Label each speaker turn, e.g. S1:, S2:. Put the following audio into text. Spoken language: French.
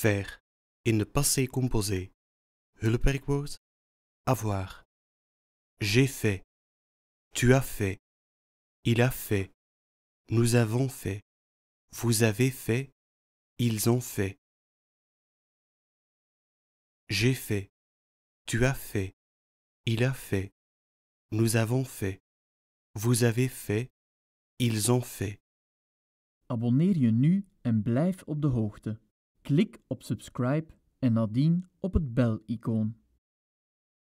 S1: faire in de passé composé, hulpwerkwoord, avoir. J'ai fait, tu as fait, il a fait, nous avons fait, vous avez fait, ils ont fait. J'ai fait, tu as fait, il a fait, nous avons fait, vous avez fait, ils ont fait.
S2: abonnez je nu en blijf op de hoogte. Klik op subscribe en nadien op het bel-icoon.